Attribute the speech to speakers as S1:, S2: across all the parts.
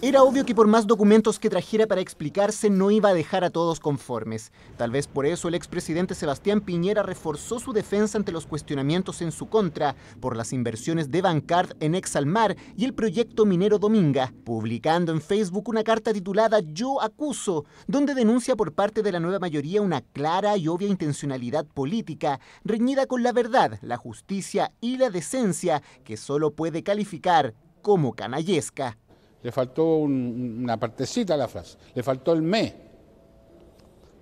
S1: Era obvio que por más documentos que trajera para explicarse no iba a dejar a todos conformes. Tal vez por eso el expresidente Sebastián Piñera reforzó su defensa ante los cuestionamientos en su contra por las inversiones de Bancard en Exalmar y el proyecto minero Dominga, publicando en Facebook una carta titulada Yo acuso, donde denuncia por parte de la nueva mayoría una clara y obvia intencionalidad política, reñida con la verdad, la justicia y la decencia que solo puede calificar como canallesca. Le faltó una partecita a la frase, le faltó el me.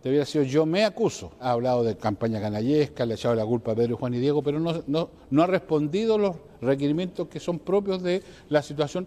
S1: Debería ser yo me acuso. Ha hablado de campaña canallesca, le ha echado la culpa a Pedro, Juan y Diego, pero no, ha respondido los requerimientos que son propios de la situación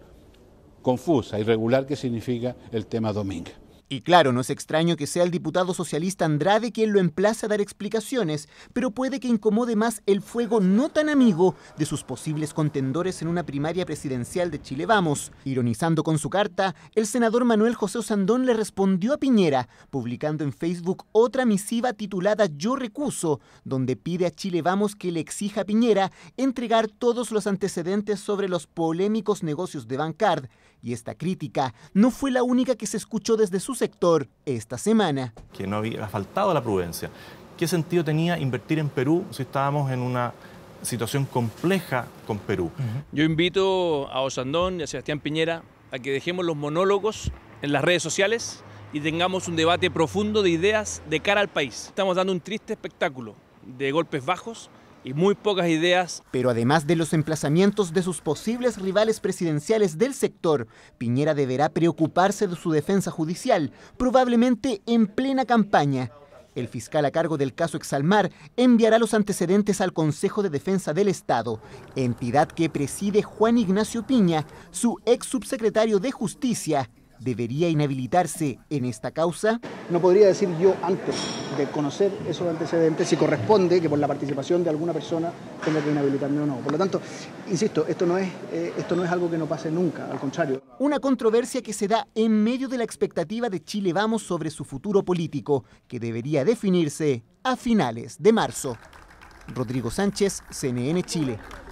S1: confusa, irregular que significa el tema domingo. Y claro, no es extraño que sea el diputado socialista Andrade quien lo emplace a dar explicaciones, pero puede que incomode más el fuego no tan amigo de sus posibles contendores en una primaria presidencial de Chile Vamos. Ironizando con su carta, el senador Manuel José Sandón le respondió a Piñera, publicando en Facebook otra misiva titulada Yo recuso, donde pide a Chile Vamos que le exija a Piñera entregar todos los antecedentes sobre los polémicos negocios de Bancard. Y esta crítica no fue la única que se escuchó desde su sector esta semana. Que no había faltado la prudencia. ¿Qué sentido tenía invertir en Perú si estábamos en una situación compleja con Perú? Yo invito a Osandón y a Sebastián Piñera a que dejemos los monólogos en las redes sociales y tengamos un debate profundo de ideas de cara al país. Estamos dando un triste espectáculo de golpes bajos y muy pocas ideas. Pero además de los emplazamientos de sus posibles rivales presidenciales del sector, Piñera deberá preocuparse de su defensa judicial, probablemente en plena campaña. El fiscal a cargo del caso Exalmar enviará los antecedentes al Consejo de Defensa del Estado, entidad que preside Juan Ignacio Piña, su ex subsecretario de Justicia. ¿Debería inhabilitarse en esta causa? No podría decir yo antes de conocer esos antecedentes, si corresponde que por la participación de alguna persona tenga que inhabilitarme o no. Por lo tanto, insisto, esto no es, eh, esto no es algo que no pase nunca, al contrario. Una controversia que se da en medio de la expectativa de Chile Vamos sobre su futuro político, que debería definirse a finales de marzo. Rodrigo Sánchez, CNN Chile.